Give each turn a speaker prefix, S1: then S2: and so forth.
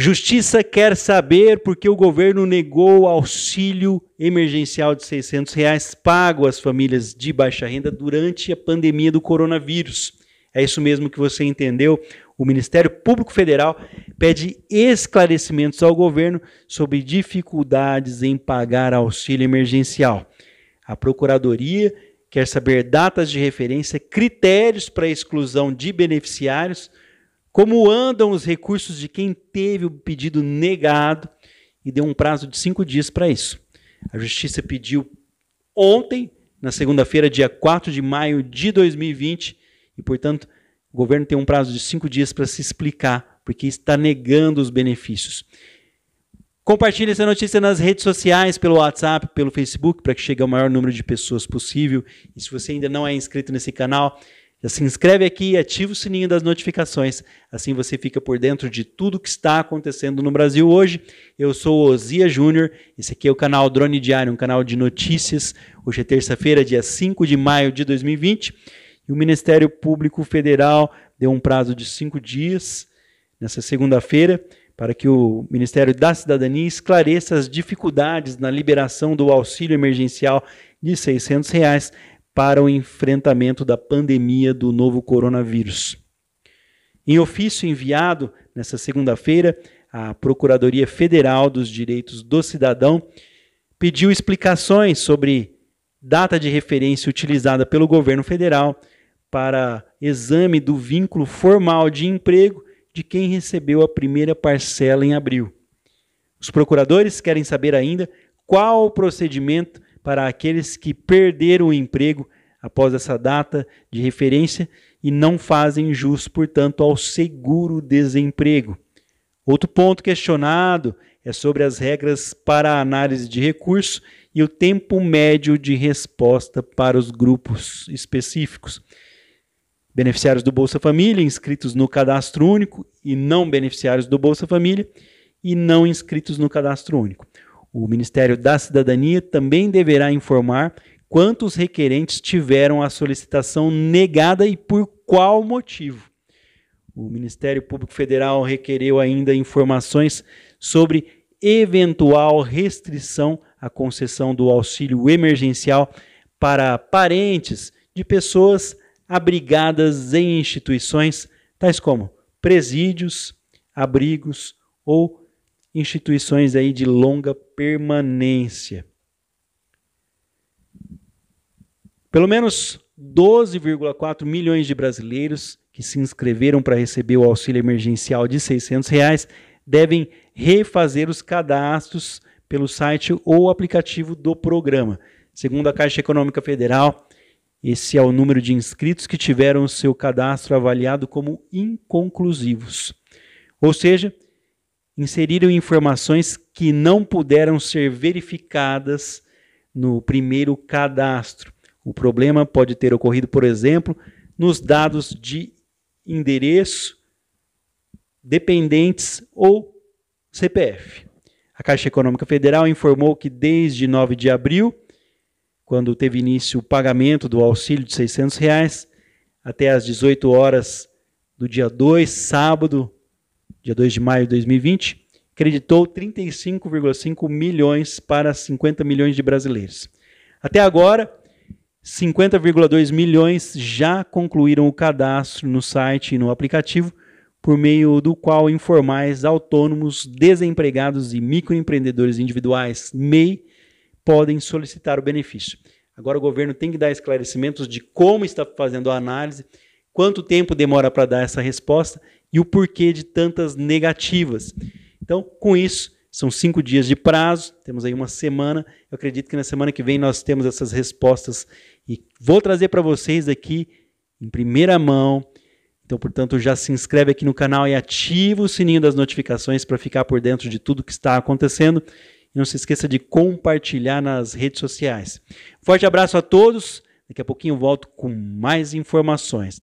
S1: Justiça quer saber por que o governo negou o auxílio emergencial de 600 reais pago às famílias de baixa renda durante a pandemia do coronavírus. É isso mesmo que você entendeu. O Ministério Público Federal pede esclarecimentos ao governo sobre dificuldades em pagar auxílio emergencial. A Procuradoria quer saber datas de referência, critérios para exclusão de beneficiários como andam os recursos de quem teve o pedido negado e deu um prazo de cinco dias para isso? A justiça pediu ontem, na segunda-feira, dia 4 de maio de 2020, e, portanto, o governo tem um prazo de cinco dias para se explicar, porque está negando os benefícios. Compartilhe essa notícia nas redes sociais, pelo WhatsApp, pelo Facebook, para que chegue ao maior número de pessoas possível. E se você ainda não é inscrito nesse canal, já assim, se inscreve aqui e ativa o sininho das notificações. Assim você fica por dentro de tudo que está acontecendo no Brasil hoje. Eu sou Ozia Júnior. Esse aqui é o canal Drone Diário, um canal de notícias. Hoje é terça-feira, dia 5 de maio de 2020. E o Ministério Público Federal deu um prazo de cinco dias, nessa segunda-feira, para que o Ministério da Cidadania esclareça as dificuldades na liberação do auxílio emergencial de R$ 600 reais para o enfrentamento da pandemia do novo coronavírus. Em ofício enviado nesta segunda-feira, a Procuradoria Federal dos Direitos do Cidadão pediu explicações sobre data de referência utilizada pelo governo federal para exame do vínculo formal de emprego de quem recebeu a primeira parcela em abril. Os procuradores querem saber ainda qual o procedimento para aqueles que perderam o emprego após essa data de referência e não fazem jus, portanto, ao seguro-desemprego. Outro ponto questionado é sobre as regras para a análise de recurso e o tempo médio de resposta para os grupos específicos. Beneficiários do Bolsa Família inscritos no cadastro único e não beneficiários do Bolsa Família e não inscritos no cadastro único. O Ministério da Cidadania também deverá informar quantos requerentes tiveram a solicitação negada e por qual motivo. O Ministério Público Federal requereu ainda informações sobre eventual restrição à concessão do auxílio emergencial para parentes de pessoas abrigadas em instituições tais como presídios, abrigos ou instituições aí de longa permanência. Pelo menos 12,4 milhões de brasileiros que se inscreveram para receber o auxílio emergencial de R$ 600 reais devem refazer os cadastros pelo site ou aplicativo do programa. Segundo a Caixa Econômica Federal, esse é o número de inscritos que tiveram seu cadastro avaliado como inconclusivos. Ou seja, inseriram informações que não puderam ser verificadas no primeiro cadastro. O problema pode ter ocorrido, por exemplo, nos dados de endereço, dependentes ou CPF. A Caixa Econômica Federal informou que desde 9 de abril, quando teve início o pagamento do auxílio de R$ 600, reais, até às 18 horas do dia 2, sábado, dia 2 de maio de 2020, creditou 35,5 milhões para 50 milhões de brasileiros. Até agora, 50,2 milhões já concluíram o cadastro no site e no aplicativo, por meio do qual informais, autônomos, desempregados e microempreendedores individuais, MEI, podem solicitar o benefício. Agora o governo tem que dar esclarecimentos de como está fazendo a análise quanto tempo demora para dar essa resposta e o porquê de tantas negativas. Então, com isso, são cinco dias de prazo, temos aí uma semana. Eu acredito que na semana que vem nós temos essas respostas e vou trazer para vocês aqui em primeira mão. Então, portanto, já se inscreve aqui no canal e ativa o sininho das notificações para ficar por dentro de tudo que está acontecendo. E não se esqueça de compartilhar nas redes sociais. Forte abraço a todos. Daqui a pouquinho volto com mais informações.